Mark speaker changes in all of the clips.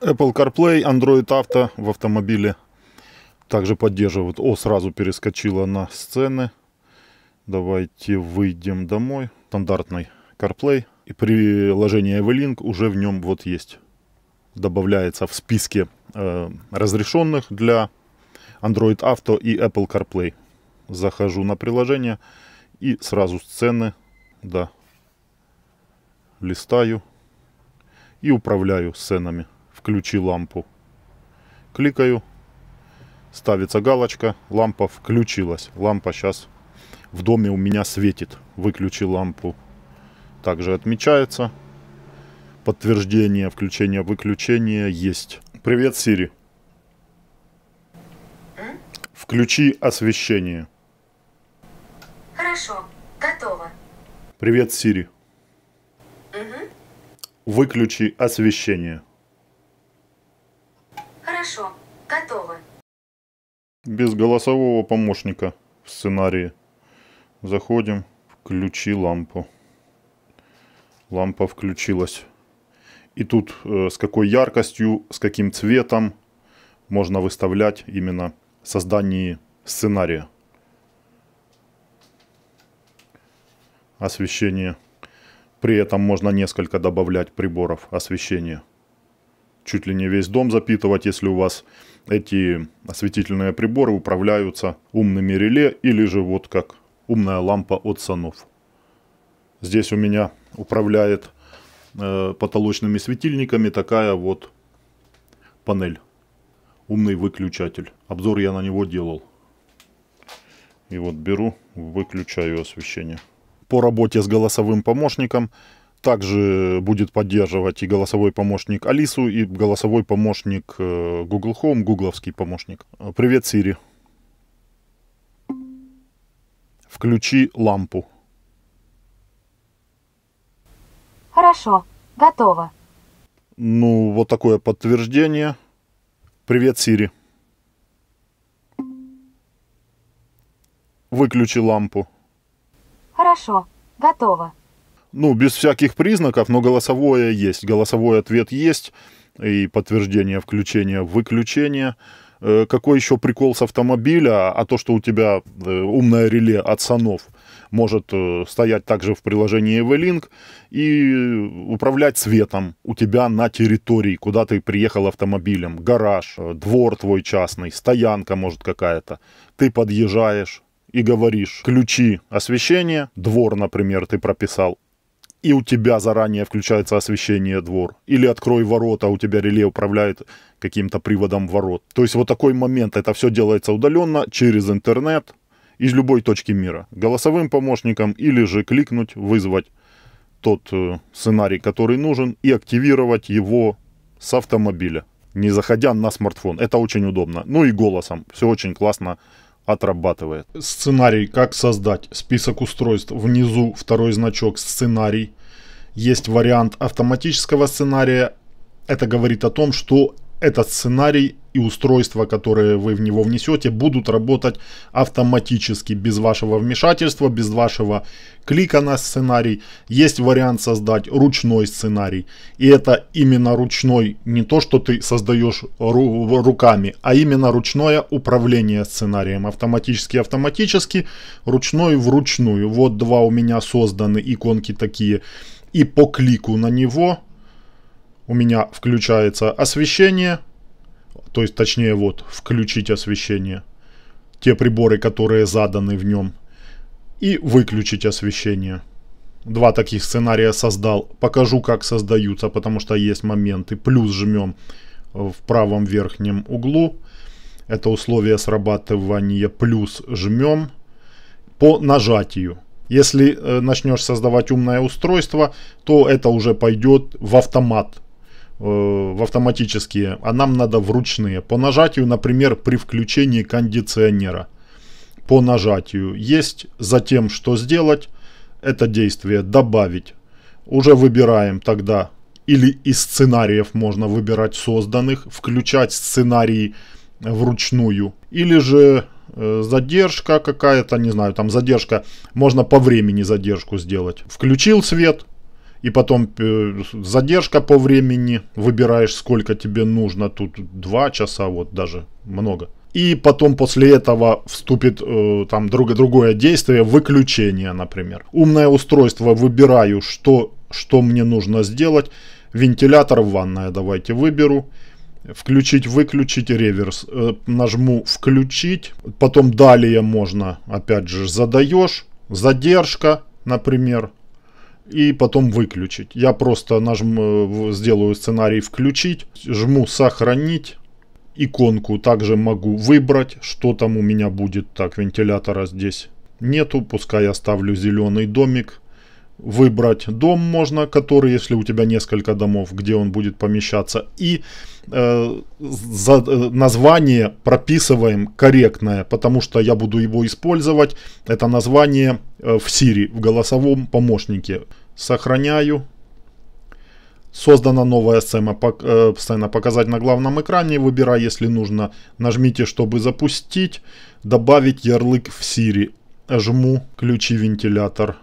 Speaker 1: Apple CarPlay, Android Auto в автомобиле также поддерживают. О, сразу перескочила на сцены. Давайте выйдем домой. Стандартный CarPlay. И приложение Evelink уже в нем вот есть. Добавляется в списке э, разрешенных для Android Auto и Apple CarPlay. Захожу на приложение и сразу сцены, да, листаю и управляю сценами включи лампу. Кликаю, ставится галочка, лампа включилась. Лампа сейчас в доме у меня светит. Выключи лампу. Также отмечается. Подтверждение включения-выключения есть. Привет, Сири. Включи освещение. Хорошо, готово. Привет, Сири. Угу. Выключи освещение. Без голосового помощника в сценарии. Заходим, включи лампу. Лампа включилась. И тут э, с какой яркостью, с каким цветом можно выставлять именно создание сценария. Освещение. При этом можно несколько добавлять приборов освещения чуть ли не весь дом запитывать, если у вас эти осветительные приборы управляются умными реле или же вот как умная лампа от Санов. Здесь у меня управляет э, потолочными светильниками такая вот панель. Умный выключатель. Обзор я на него делал. И вот беру, выключаю освещение. По работе с голосовым помощником также будет поддерживать и голосовой помощник Алису, и голосовой помощник э, Google Home, гугловский помощник. Привет, Сири. Включи лампу. Хорошо, готово. Ну, вот такое подтверждение. Привет, Сири. Выключи лампу. Хорошо, готово ну, без всяких признаков, но голосовое есть, голосовой ответ есть, и подтверждение включения, выключения. Э, какой еще прикол с автомобиля, а то, что у тебя э, умное реле от Санов может э, стоять также в приложении Evelink и управлять светом у тебя на территории, куда ты приехал автомобилем. Гараж, двор твой частный, стоянка может какая-то. Ты подъезжаешь, и говоришь ключи освещения, двор, например, ты прописал, и у тебя заранее включается освещение двор. Или открой ворота, а у тебя реле управляет каким-то приводом ворот. То есть вот такой момент. Это все делается удаленно, через интернет, из любой точки мира. Голосовым помощником или же кликнуть, вызвать тот э, сценарий, который нужен, и активировать его с автомобиля, не заходя на смартфон. Это очень удобно. Ну и голосом. Все очень классно отрабатывает. Сценарий «Как создать» список устройств внизу второй значок «Сценарий». Есть вариант автоматического сценария. Это говорит о том, что этот сценарий и устройства, которые вы в него внесете, будут работать автоматически, без вашего вмешательства, без вашего клика на сценарий. Есть вариант создать ручной сценарий. И это именно ручной, не то, что ты создаешь ру руками, а именно ручное управление сценарием. Автоматически-автоматически, ручной вручную. Вот два у меня созданы иконки такие. И по клику на него у меня включается освещение, то есть точнее вот включить освещение, те приборы, которые заданы в нем, и выключить освещение. Два таких сценария создал. Покажу, как создаются, потому что есть моменты. Плюс жмем в правом верхнем углу. Это условие срабатывания. Плюс жмем по нажатию. Если э, начнешь создавать умное устройство, то это уже пойдет в автомат Э, в автоматические, а нам надо вручные. По нажатию, например, при включении кондиционера. По нажатию есть, затем что сделать? Это действие добавить. Уже выбираем тогда, или из сценариев можно выбирать созданных, включать сценарии вручную. Или же э, задержка какая-то, не знаю, там задержка, можно по времени задержку сделать. Включил свет, и потом э, задержка по времени, выбираешь сколько тебе нужно, тут 2 часа, вот даже много. И потом после этого вступит э, там друг, другое действие, выключение, например. Умное устройство выбираю, что, что мне нужно сделать. Вентилятор в ванной давайте выберу. Включить, выключить, реверс. Э, нажму включить. Потом далее можно, опять же, задаешь. Задержка, например и потом выключить. Я просто нажму, э, сделаю сценарий включить, жму сохранить иконку, также могу выбрать, что там у меня будет. Так, вентилятора здесь нету, пускай я ставлю зеленый домик. Выбрать дом можно, который, если у тебя несколько домов, где он будет помещаться. И э, за, э, название прописываем корректное, потому что я буду его использовать. Это название э, в Siri, в голосовом помощнике. Сохраняю. Создана новая сцена, э, сцена «Показать на главном экране». Выбирай, если нужно. Нажмите, чтобы запустить. Добавить ярлык в Siri. Жму ключи вентилятор.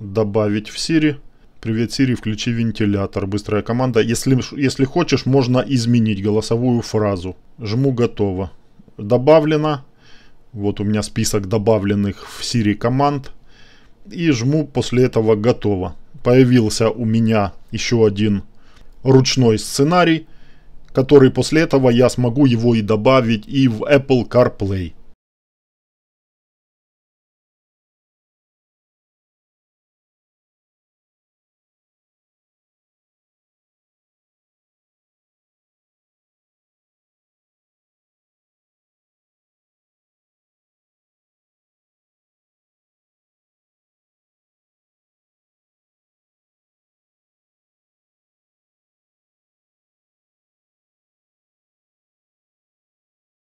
Speaker 1: Добавить в Siri. Привет, Siri, включи вентилятор. Быстрая команда. Если, если хочешь, можно изменить голосовую фразу. Жму «Готово». Добавлено. Вот у меня список добавленных в Siri команд и жму после этого готово. Появился у меня еще один ручной сценарий, который после этого я смогу его и добавить и в Apple CarPlay.